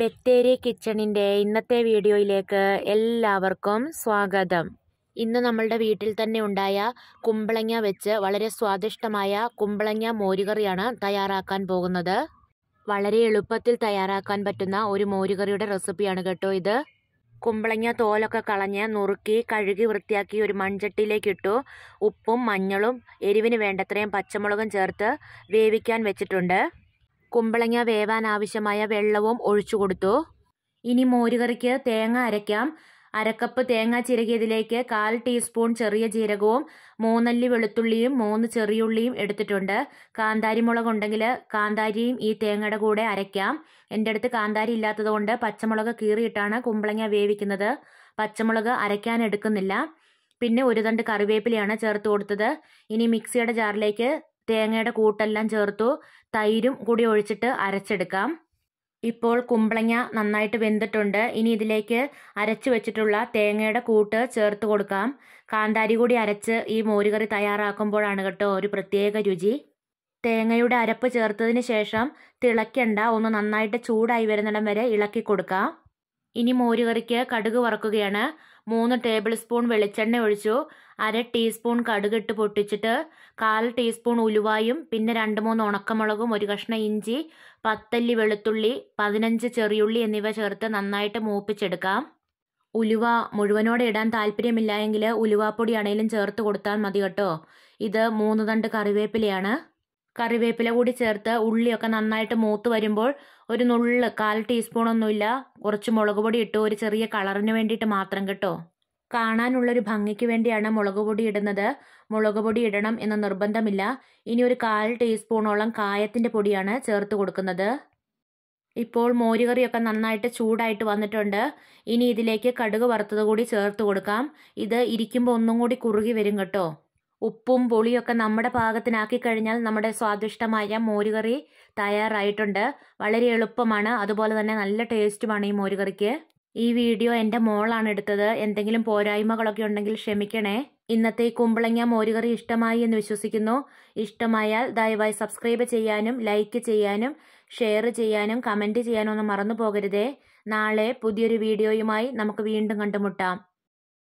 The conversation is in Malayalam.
ബത്തേരി കിച്ചണിൻ്റെ ഇന്നത്തെ വീഡിയോയിലേക്ക് എല്ലാവർക്കും സ്വാഗതം ഇന്ന് നമ്മളുടെ വീട്ടിൽ തന്നെ ഉണ്ടായ കുമ്പളങ്ങ വെച്ച് വളരെ സ്വാദിഷ്ടമായ കുമ്പളങ്ങ മോരുകറിയാണ് തയ്യാറാക്കാൻ പോകുന്നത് വളരെ എളുപ്പത്തിൽ തയ്യാറാക്കാൻ പറ്റുന്ന ഒരു മോരുകറിയുടെ റെസിപ്പിയാണ് കേട്ടോ ഇത് കുമ്പളങ്ങ തോലൊക്കെ കളഞ്ഞ് നുറുക്കി കഴുകി വൃത്തിയാക്കി ഒരു മൺചട്ടിയിലേക്ക് ഇട്ടു ഉപ്പും മഞ്ഞളും എരിവിന് വേണ്ടത്രയും പച്ചമുളകും ചേർത്ത് വേവിക്കാൻ വെച്ചിട്ടുണ്ട് കുമ്പളങ്ങ വേവാൻ ആവശ്യമായ വെള്ളവും ഒഴിച്ചു കൊടുത്തു ഇനി മോരുകറിക്ക് തേങ്ങ അരയ്ക്കാം അരക്കപ്പ് തേങ്ങ ചിരകിയതിലേക്ക് കാൽ ടീസ്പൂൺ ചെറിയ ജീരകവും മൂന്നല്ലി വെളുത്തുള്ളിയും മൂന്ന് ചെറിയുള്ളിയും എടുത്തിട്ടുണ്ട് കാന്താരി മുളക് ഉണ്ടെങ്കിൽ കാന്താരിയും ഈ തേങ്ങയുടെ കൂടെ അരയ്ക്കാം എൻ്റെ അടുത്ത് കാന്താരി ഇല്ലാത്തതുകൊണ്ട് പച്ചമുളക് കീറിയിട്ടാണ് കുമ്പളങ്ങ വേവിക്കുന്നത് പച്ചമുളക് അരയ്ക്കാൻ എടുക്കുന്നില്ല പിന്നെ ഒരു തണ്ട് കറിവേപ്പിലയാണ് ചേർത്ത് കൊടുത്തത് ഇനി മിക്സിയുടെ ജാറിലേക്ക് തേങ്ങയുടെ കൂട്ടെല്ലാം ചേർത്തു തൈരും കൂടി ഒഴിച്ചിട്ട് അരച്ചെടുക്കാം ഇപ്പോൾ കുമ്പളങ്ങ നന്നായിട്ട് വെന്തിട്ടുണ്ട് ഇനി ഇതിലേക്ക് അരച്ചു വെച്ചിട്ടുള്ള തേങ്ങയുടെ കൂട്ട് ചേർത്ത് കൊടുക്കാം കാന്താരി കൂടി അരച്ച് ഈ മോരുകറി തയ്യാറാക്കുമ്പോഴാണ് കേട്ടോ ഒരു പ്രത്യേക രുചി തേങ്ങയുടെ അരപ്പ് ചേർത്തതിന് ശേഷം തിളയ്ക്കണ്ട ഒന്ന് നന്നായിട്ട് ചൂടായി വരുന്നിടം വരെ ഇളക്കി കൊടുക്കാം ഇനി മോരുകറിക്ക് കടുക് വറക്കുകയാണ് മൂന്ന് ടേബിൾ സ്പൂൺ വെളിച്ചെണ്ണ ഒഴിച്ചു അര ടീസ്പൂൺ കടുകിട്ട് പൊട്ടിച്ചിട്ട് കാൽ ടീസ്പൂൺ ഉലുവായും പിന്നെ രണ്ട് മൂന്ന് ഉണക്കമുളകും ഒരു കഷ്ണം ഇഞ്ചി പത്തല്ലി വെളുത്തുള്ളി പതിനഞ്ച് ചെറിയുള്ളി എന്നിവ ചേർത്ത് നന്നായിട്ട് മൂപ്പിച്ചെടുക്കാം ഉലുവ മുഴുവനോടെ ഇടാൻ താല്പര്യമില്ല എങ്കിൽ ഉലുവാപ്പൊടി ആണെങ്കിലും ചേർത്ത് കൊടുത്താൽ മതി കേട്ടോ ഇത് മൂന്ന് തണ്ട് കറിവേപ്പിലയാണ് കറിവേപ്പില കൂടി ചേർത്ത് ഉള്ളിയൊക്കെ നന്നായിട്ട് മൂത്ത് വരുമ്പോൾ ഒരു നുള്ള് കാൽ ടീസ്പൂണൊന്നുമില്ല കുറച്ച് മുളക് പൊടി ഇട്ട് ഒരു ചെറിയ കളറിന് വേണ്ടിയിട്ട് മാത്രം കേട്ടോ കാണാനുള്ളൊരു ഭംഗിക്ക് വേണ്ടിയാണ് മുളക് പൊടി ഇടുന്നത് മുളക് പൊടി ഇടണം എന്ന നിർബന്ധമില്ല ഇനി ഒരു കാൽ ടീസ്പൂണോളം കായത്തിൻ്റെ പൊടിയാണ് ചേർത്ത് കൊടുക്കുന്നത് ഇപ്പോൾ മോരുകറിയൊക്കെ നന്നായിട്ട് ചൂടായിട്ട് വന്നിട്ടുണ്ട് ഇനി ഇതിലേക്ക് കടുക് വറുത്തത് കൂടി ചേർത്ത് കൊടുക്കാം ഇത് ഇരിക്കുമ്പോൾ ഒന്നും കൂടി കുറുകി വരും കേട്ടോ ഉപ്പും പുളിയൊക്കെ നമ്മുടെ പാകത്തിനാക്കി കഴിഞ്ഞാൽ നമ്മുടെ സ്വാദിഷ്ടമായ മോരുകറി തയ്യാറായിട്ടുണ്ട് വളരെ എളുപ്പമാണ് അതുപോലെ തന്നെ നല്ല ടേസ്റ്റുമാണ് ഈ മോരുകറിക്ക് ഈ വീഡിയോ എൻ്റെ മോളാണ് എടുത്തത് എന്തെങ്കിലും പോരായ്മകളൊക്കെ ഉണ്ടെങ്കിൽ ക്ഷമിക്കണേ ഇന്നത്തെ ഈ കുമ്പളങ്ങ മോരുകറി ഇഷ്ടമായി എന്ന് വിശ്വസിക്കുന്നു ഇഷ്ടമായാൽ ദയവായി സബ്സ്ക്രൈബ് ചെയ്യാനും ലൈക്ക് ചെയ്യാനും ഷെയർ ചെയ്യാനും കമൻറ്റ് ചെയ്യാനും ഒന്നും മറന്നു പോകരുതേ നാളെ പുതിയൊരു വീഡിയോയുമായി നമുക്ക് വീണ്ടും കണ്ടുമുട്ടാം